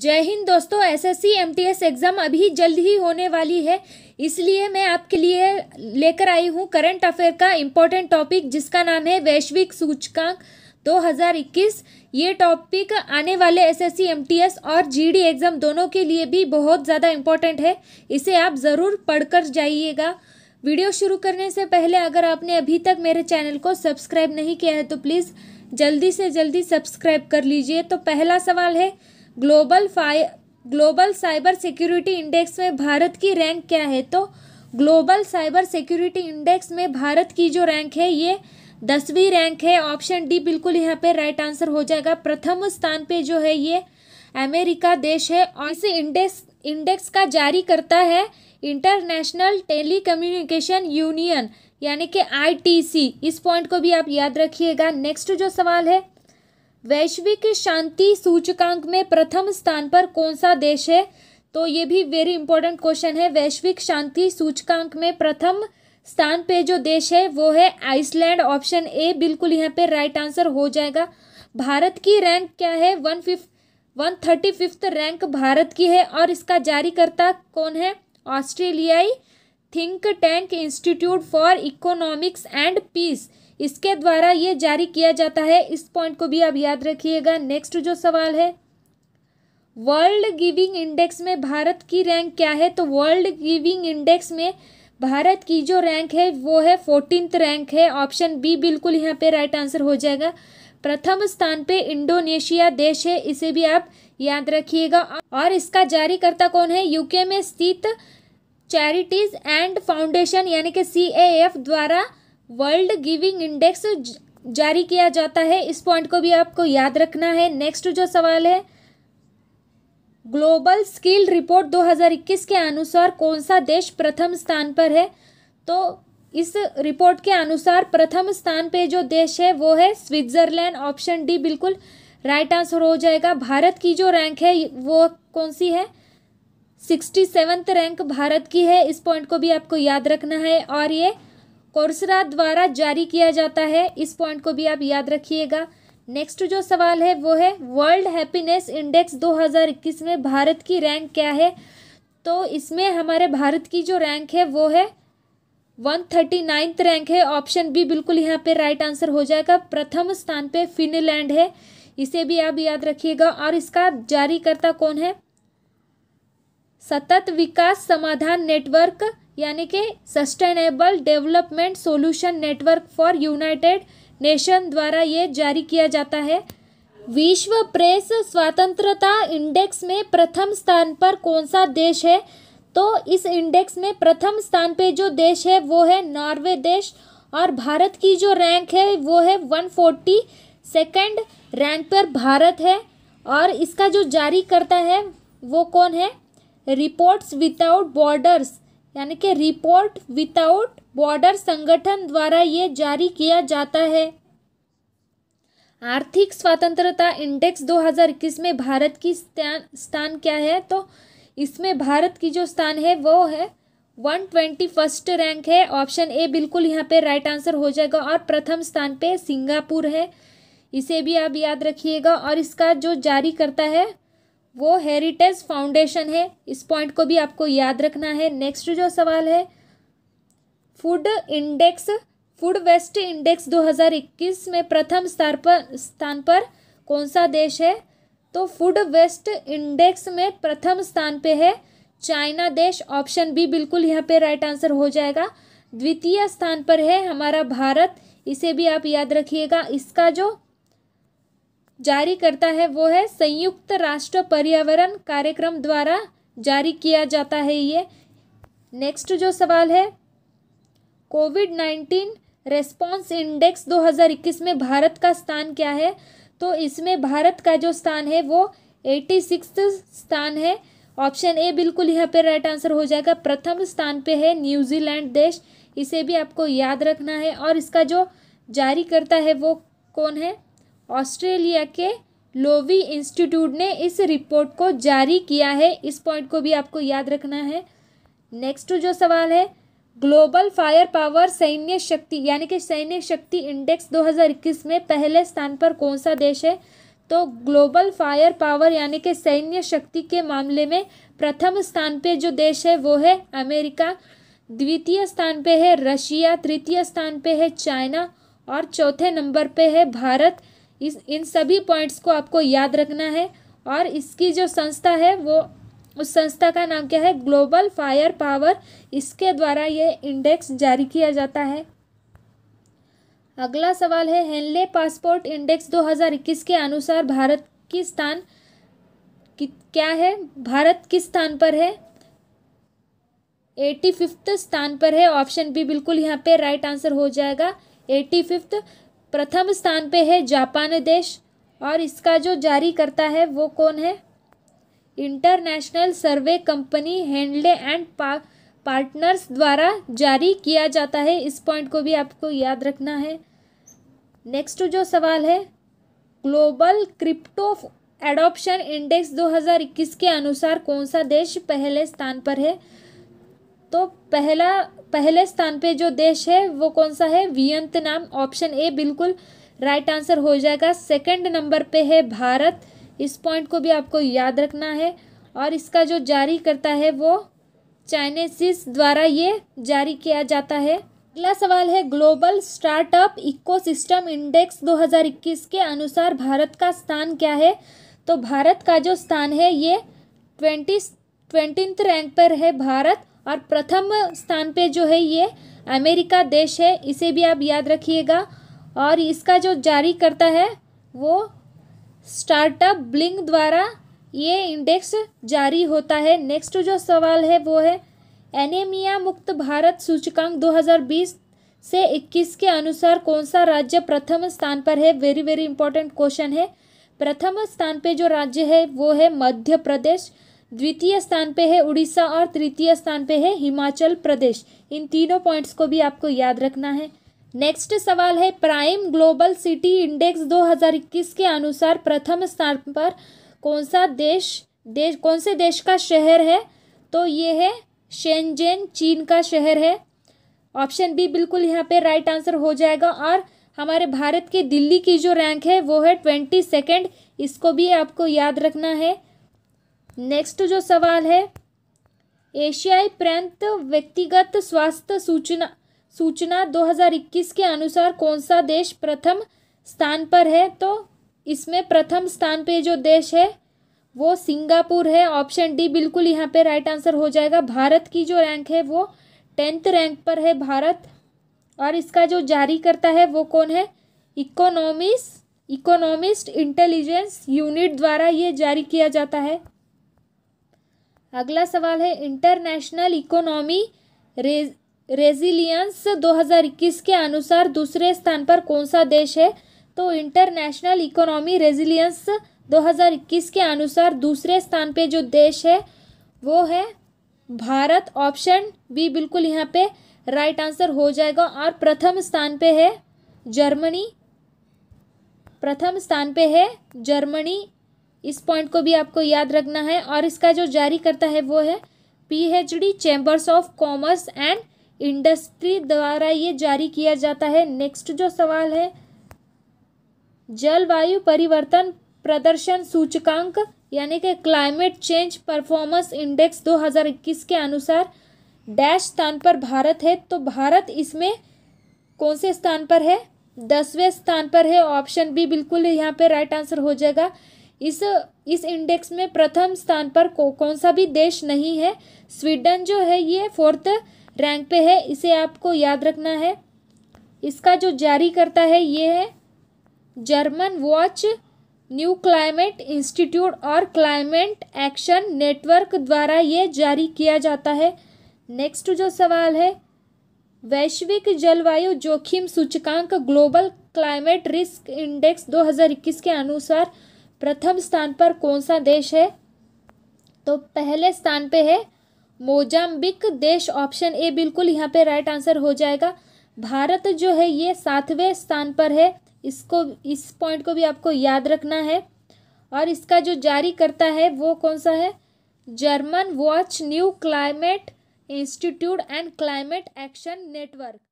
जय हिंद दोस्तों SSC MTS exam अभी जल्द ही होने वाली है इसलिए मैं आपके लिए लेकर आई हूँ करंट अफेयर का इम्पोर्टेंट टॉपिक जिसका नाम है वैश्विक सूचकांक 2021 ये टॉपिक आने वाले एसएससी एमटीएस और जीडी एग्ज़ाम दोनों के लिए भी बहुत ज़्यादा इम्पोर्टेंट है इसे आप ज़रूर कर जाइएगा वीडियो शुरू करने से पहले अगर आपने अभी तक मेरे चैनल को सब्सक्राइब नहीं किया है तो प्लीज़ जल्दी से जल्दी सब्सक्राइब कर लीजिए तो पहला सवाल है ग्लोबल फाइ ग्लोबल साइबर सिक्योरिटी इंडेक्स में भारत की रैंक क्या है तो ग्लोबल साइबर सिक्योरिटी इंडेक्स में भारत की जो रैंक है ये दसवीं रैंक है ऑप्शन डी बिल्कुल यहाँ पे राइट आंसर हो जाएगा प्रथम स्थान पे जो है ये अमेरिका देश है और इस इंडेक्स इंडेक्स का जारी करता है इंटरनेशनल टेलीकम्युनिकेशन यूनियन यानी कि आईटीसी इस पॉइंट को भी आप याद रखिएगा नेक्स्ट जो सवाल है वैश्विक शांति सूचकांक में प्रथम स्थान पर कौन सा देश है तो ये भी वेरी इंपॉर्टेंट क्वेश्चन है वैश्विक शांति सूचकांक में प्रथम स्थान पे जो देश है वो है आइसलैंड ऑप्शन ए बिल्कुल यहाँ पे राइट आंसर हो जाएगा भारत की रैंक क्या है वन फिफ one thirty fifth rank Bharat की है और इसका जारीकर्ता कौन है ऑस्ट्रेलियाई think tank institute for economics and peace इसके द्वारा ये जारी किया जाता है इस पॉइंट को भी आप याद रखिएगा नेक्स्ट जो सवाल है वर्ल्ड गिविंग इंडेक्स में भारत की रैंक क्या है तो वर्ल्ड गिविंग इंडेक्स में भारत की जो रैंक है वो है फोर्टीनथ रैंक है ऑप्शन बी बिल्कुल यहाँ पे राइट आंसर हो जाएगा प्रथम स्थान पे इंडोनेशिया देश है इसे भी आप याद रखिएगा और इसका जारीकर्ता कौन है यूके में स्थित चैरिटीज एंड फाउंडेशन यानी कि सी द्वारा वर्ल्ड गिविंग इंडेक्स जारी किया जाता है इस पॉइंट को भी आपको याद रखना है नेक्स्ट जो सवाल है ग्लोबल स्किल रिपोर्ट 2021 के अनुसार कौन सा देश प्रथम स्थान पर है तो इस रिपोर्ट के अनुसार प्रथम स्थान पे जो देश है वो है स्विट्जरलैंड ऑप्शन डी बिल्कुल राइट आंसर हो जाएगा भारत की जो रैंक है वो कौन सी है सिक्सटी सेवन्थ रैंक भारत की है इस पॉइंट को भी आपको याद रखना है और ये कोर्सरा द्वारा जारी किया जाता है इस पॉइंट को भी आप याद रखिएगा नेक्स्ट जो सवाल है वो है वर्ल्ड हैप्पीनेस इंडेक्स 2021 में भारत की रैंक क्या है तो इसमें हमारे भारत की जो रैंक है वो है वन थर्टी नाइन्थ रैंक है ऑप्शन बी बिल्कुल यहाँ पे राइट आंसर हो जाएगा प्रथम स्थान पे फिनलैंड है इसे भी आप याद रखिएगा और इसका जारीकर्ता कौन है सतत विकास समाधान नेटवर्क यानी कि sustainable development solution network for United Nation द्वारा ये जारी किया जाता है विश्व प्रेस स्वतंत्रता इंडेक्स में प्रथम स्थान पर कौन सा देश है तो इस इंडेक्स में प्रथम स्थान पे जो देश है वो है नॉर्वे देश और भारत की जो रैंक है वो है वन फोर्टी सेकेंड रैंक पर भारत है और इसका जो जारी करता है वो कौन है रिपोर्ट्स विदाउट बॉर्डर्स यानी कि रिपोर्ट विदाउट बॉर्डर संगठन द्वारा ये जारी किया जाता है आर्थिक स्वतंत्रता इंडेक्स 2021 में भारत की स्थान क्या है तो इसमें भारत की जो स्थान है वो है वन ट्वेंटी फर्स्ट रैंक है ऑप्शन ए बिल्कुल यहाँ पे राइट आंसर हो जाएगा और प्रथम स्थान पे सिंगापुर है इसे भी आप याद रखिएगा और इसका जो जारी करता है वो हेरिटेज फाउंडेशन है इस पॉइंट को भी आपको याद रखना है नेक्स्ट जो सवाल है food index food waste index 2021 में प्रथम स्थान पर स्थान पर कौन सा देश है तो फूड वेस्ट इंडेक्स में प्रथम स्थान पे है चाइना देश ऑप्शन बी बिल्कुल यहाँ पे राइट आंसर हो जाएगा द्वितीय स्थान पर है हमारा भारत इसे भी आप याद रखिएगा इसका जो जारी करता है वो है संयुक्त राष्ट्र पर्यावरण कार्यक्रम द्वारा जारी किया जाता है ये नेक्स्ट जो सवाल है कोविड नाइन्टीन रेस्पॉन्स इंडेक्स 2021 में भारत का स्थान क्या है तो इसमें भारत का जो स्थान है वो एटी सिक्स स्थान है ऑप्शन ए बिल्कुल यहाँ पे राइट आंसर हो जाएगा प्रथम स्थान पे है न्यूजीलैंड देश इसे भी आपको याद रखना है और इसका जो जारी करता है वो कौन है ऑस्ट्रेलिया के लोवी इंस्टीट्यूट ने इस रिपोर्ट को जारी किया है इस पॉइंट को भी आपको याद रखना है नेक्स्ट जो सवाल है ग्लोबल फायर पावर सैन्य शक्ति यानी कि सैन्य शक्ति इंडेक्स 2021 में पहले स्थान पर कौन सा देश है तो ग्लोबल फायर पावर यानी कि सैन्य शक्ति के मामले में प्रथम स्थान पे जो देश है वो है अमेरिका द्वितीय स्थान पे है रशिया तृतीय स्थान पे है चाइना और चौथे नंबर पे है भारत इस इन सभी पॉइंट्स को आपको याद रखना है और इसकी जो संस्था है वो उस संस्था का नाम क्या है ग्लोबल फायर पावर इसके द्वारा ये इंडेक्स जारी किया जाता है अगला सवाल है हेनले पासपोर्ट इंडेक्स 2021 के अनुसार भारत की स्थान कि, क्या है भारत किस स्थान पर है एटी फिफ्थ स्थान पर है ऑप्शन बी बिल्कुल यहाँ पे राइट आंसर हो जाएगा एटी फिफ्थ प्रथम स्थान पे है जापान देश और इसका जो जारी करता है वो कौन है international survey company Handley and पा, पार्टनर्स द्वारा जारी किया जाता है इस पॉइंट को भी आपको याद रखना है नेक्स्ट जो सवाल है ग्लोबल क्रिप्टो एडॉप्शन इंडेक्स 2021 के अनुसार कौन सा देश पहले स्थान पर है तो पहला पहले स्थान पे जो देश है वो कौन सा है वियतनाम ऑप्शन ए बिल्कुल राइट आंसर हो जाएगा सेकंड नंबर पे है भारत इस पॉइंट को भी आपको याद रखना है और इसका जो जारी करता है वो चाइनेसिस द्वारा ये जारी किया जाता है अगला सवाल है ग्लोबल स्टार्टअप इकोसिस्टम इंडेक्स 2021 के अनुसार भारत का स्थान क्या है तो भारत का जो स्थान है ये ट्वेंटी ट्वेंटी रैंक पर है भारत और प्रथम स्थान पे जो है ये अमेरिका देश है इसे भी आप याद रखिएगा और इसका जो जारी करता है वो स्टार्टअप ब्लिंग द्वारा ये इंडेक्स जारी होता है नेक्स्ट जो सवाल है वो है एनेमिया मुक्त भारत सूचकांक 2020 से 21 के अनुसार कौन सा राज्य प्रथम स्थान पर है वेरी वेरी इंपॉर्टेंट क्वेश्चन है प्रथम स्थान पे जो राज्य है वो है मध्य प्रदेश द्वितीय स्थान पे है उड़ीसा और तृतीय स्थान पे है हिमाचल प्रदेश इन तीनों पॉइंट्स को भी आपको याद रखना है नेक्स्ट सवाल है प्राइम ग्लोबल सिटी इंडेक्स 2021 के अनुसार प्रथम स्थान पर कौन सा देश देश कौन से देश का शहर है तो ये है शेंजेन चीन का शहर है ऑप्शन बी बिल्कुल यहाँ पे राइट आंसर हो जाएगा और हमारे भारत के दिल्ली की जो रैंक है वो है ट्वेंटी सेकेंड इसको भी आपको याद रखना है नेक्स्ट जो सवाल है एशियाई प्रांत व्यक्तिगत स्वास्थ्य सूचना सूचना 2021 के अनुसार कौन सा देश प्रथम स्थान पर है तो इसमें प्रथम स्थान पे जो देश है वो सिंगापुर है ऑप्शन डी बिल्कुल यहाँ पे राइट आंसर हो जाएगा भारत की जो रैंक है वो टेंथ रैंक पर है भारत और इसका जो जारी करता है वो कौन है इकोनॉमिस इकोनॉमिस्ट इंटेलिजेंस यूनिट द्वारा ये जारी किया जाता है अगला सवाल है इंटरनेशनल इकोनॉमी रेज रेजिलियंस 2021 के अनुसार दूसरे स्थान पर कौन सा देश है तो इंटरनेशनल इकोनॉमी रेजिलियंस 2021 के अनुसार दूसरे स्थान पे जो देश है वो है भारत ऑप्शन बी बिल्कुल यहाँ पे राइट आंसर हो जाएगा और प्रथम स्थान पे है जर्मनी प्रथम स्थान पे है जर्मनी इस पॉइंट को भी आपको याद रखना है और इसका जो जारी करता है वो है PHD chambers of commerce and industry द्वारा ये जारी किया जाता है नेक्स्ट जो सवाल है जलवायु परिवर्तन प्रदर्शन सूचकांक यानी कि क्लाइमेट चेंज परफॉर्मेंस इंडेक्स 2021 के अनुसार डैश स्थान पर भारत है तो भारत इसमें कौन से स्थान पर है दसवें स्थान पर है ऑप्शन बी बिल्कुल यहाँ पे राइट आंसर हो जाएगा इस इस इंडेक्स में प्रथम स्थान पर को, कौन सा भी देश नहीं है स्वीडन जो है ये फोर्थ रैंक पे है इसे आपको याद रखना है इसका जो जारी करता है ये है German Watch New Climate Institute और क्लाइमेट एक्शन नेटवर्क द्वारा ये जारी किया जाता है नेक्स्ट जो सवाल है वैश्विक जलवायु जोखिम सूचकांक ग्लोबल क्लाइमेट रिस्क इंडेक्स 2021 के अनुसार प्रथम स्थान पर कौन सा देश है तो पहले स्थान पे है मोजाम्बिक देश ऑप्शन ए बिल्कुल यहाँ पे राइट आंसर हो जाएगा भारत जो है ये सातवें स्थान पर है इसको इस पॉइंट को भी आपको याद रखना है और इसका जो जारी करता है वो कौन सा है German Watch New Climate Institute and Climate Action network